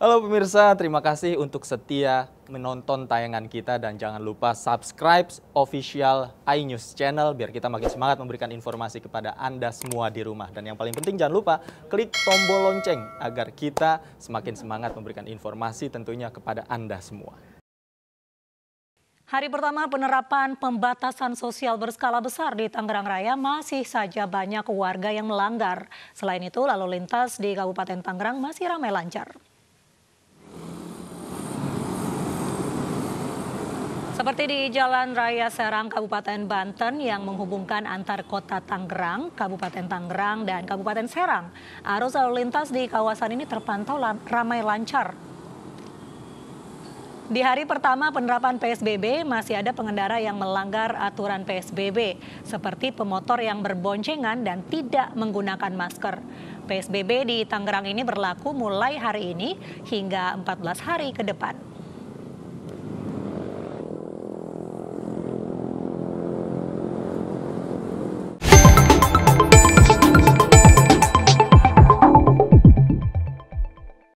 Halo pemirsa, terima kasih untuk setia menonton tayangan kita dan jangan lupa subscribe official iNews channel biar kita makin semangat memberikan informasi kepada Anda semua di rumah. Dan yang paling penting jangan lupa klik tombol lonceng agar kita semakin semangat memberikan informasi tentunya kepada Anda semua. Hari pertama penerapan pembatasan sosial berskala besar di Tangerang Raya masih saja banyak warga yang melanggar. Selain itu, lalu lintas di Kabupaten Tangerang masih ramai lancar. Seperti di Jalan Raya Serang Kabupaten Banten yang menghubungkan antar kota Tangerang, Kabupaten Tangerang dan Kabupaten Serang, arus lalu lintas di kawasan ini terpantau ramai lancar. Di hari pertama penerapan PSBB masih ada pengendara yang melanggar aturan PSBB seperti pemotor yang berboncengan dan tidak menggunakan masker. PSBB di Tangerang ini berlaku mulai hari ini hingga 14 hari ke depan.